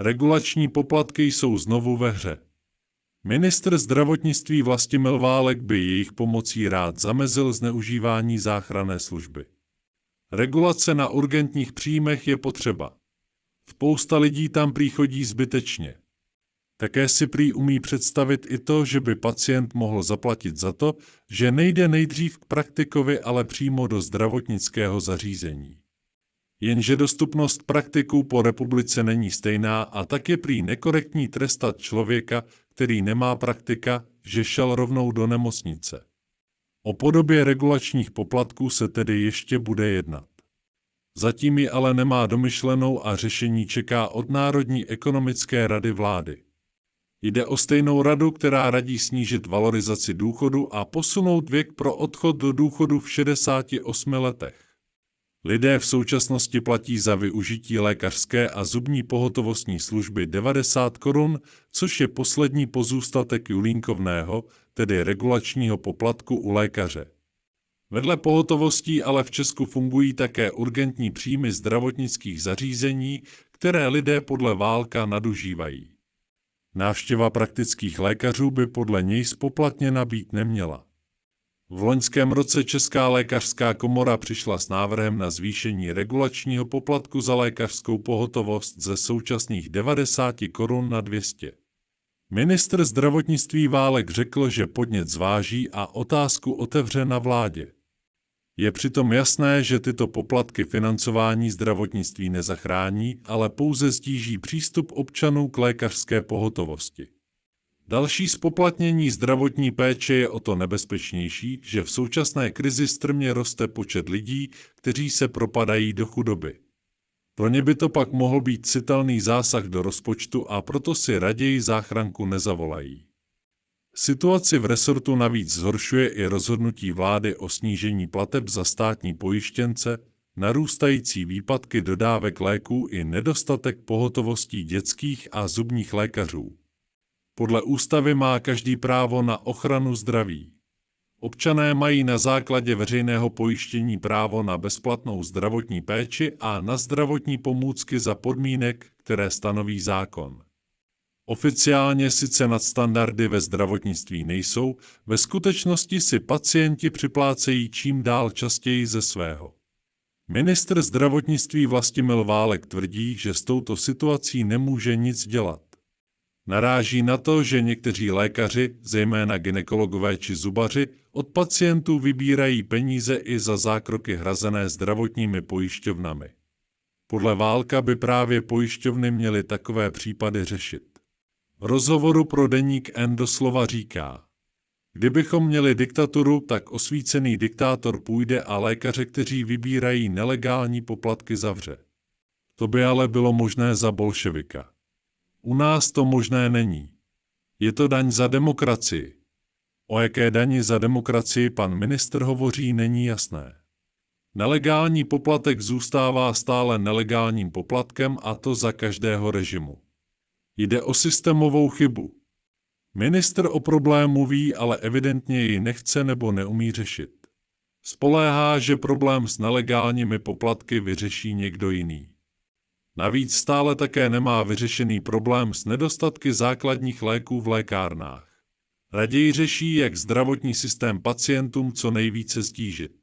Regulační poplatky jsou znovu ve hře. Ministr zdravotnictví Vlastimil Válek by jejich pomocí rád zamezil zneužívání záchranné služby. Regulace na urgentních příjmech je potřeba. Spousta lidí tam příchodí zbytečně. Také si prý umí představit i to, že by pacient mohl zaplatit za to, že nejde nejdřív k praktikovi, ale přímo do zdravotnického zařízení jenže dostupnost praktiků po republice není stejná a tak je prý nekorektní trestat člověka, který nemá praktika, že šel rovnou do nemocnice. O podobě regulačních poplatků se tedy ještě bude jednat. Zatím ji ale nemá domyšlenou a řešení čeká od Národní ekonomické rady vlády. Jde o stejnou radu, která radí snížit valorizaci důchodu a posunout věk pro odchod do důchodu v 68 letech. Lidé v současnosti platí za využití lékařské a zubní pohotovostní služby 90 korun, což je poslední pozůstatek Julínkovného, tedy regulačního poplatku u lékaře. Vedle pohotovostí ale v Česku fungují také urgentní příjmy zdravotnických zařízení, které lidé podle válka nadužívají. Návštěva praktických lékařů by podle něj spoplatněna být neměla. V loňském roce Česká lékařská komora přišla s návrhem na zvýšení regulačního poplatku za lékařskou pohotovost ze současných 90 korun na 200. Ministr zdravotnictví Válek řekl, že podnět zváží a otázku otevře na vládě. Je přitom jasné, že tyto poplatky financování zdravotnictví nezachrání, ale pouze stíží přístup občanů k lékařské pohotovosti. Další spoplatnění zdravotní péče je o to nebezpečnější, že v současné krizi strmě roste počet lidí, kteří se propadají do chudoby. Pro ně by to pak mohl být citelný zásah do rozpočtu a proto si raději záchranku nezavolají. Situaci v resortu navíc zhoršuje i rozhodnutí vlády o snížení plateb za státní pojištěnce, narůstající výpadky dodávek léků i nedostatek pohotovostí dětských a zubních lékařů. Podle ústavy má každý právo na ochranu zdraví. Občané mají na základě veřejného pojištění právo na bezplatnou zdravotní péči a na zdravotní pomůcky za podmínek, které stanoví zákon. Oficiálně sice nadstandardy ve zdravotnictví nejsou, ve skutečnosti si pacienti připlácejí čím dál častěji ze svého. Ministr zdravotnictví Vlastimil Válek tvrdí, že s touto situací nemůže nic dělat naráží na to, že někteří lékaři, zejména ginekologové či zubaři, od pacientů vybírají peníze i za zákroky hrazené zdravotními pojišťovnami. Podle Válka by právě pojišťovny měly takové případy řešit. V rozhovoru pro deník N doslova říká, Kdybychom měli diktaturu, tak osvícený diktátor půjde a lékaře, kteří vybírají nelegální poplatky, zavře. To by ale bylo možné za bolševika. U nás to možné není. Je to daň za demokracii. O jaké dani za demokracii pan ministr hovoří, není jasné. Nelegální poplatek zůstává stále nelegálním poplatkem a to za každého režimu. Jde o systémovou chybu. Ministr o problému ví, ale evidentně ji nechce nebo neumí řešit. Spoléhá, že problém s nelegálními poplatky vyřeší někdo jiný. Navíc stále také nemá vyřešený problém s nedostatky základních léků v lékárnách. Raději řeší, jak zdravotní systém pacientům co nejvíce stížit.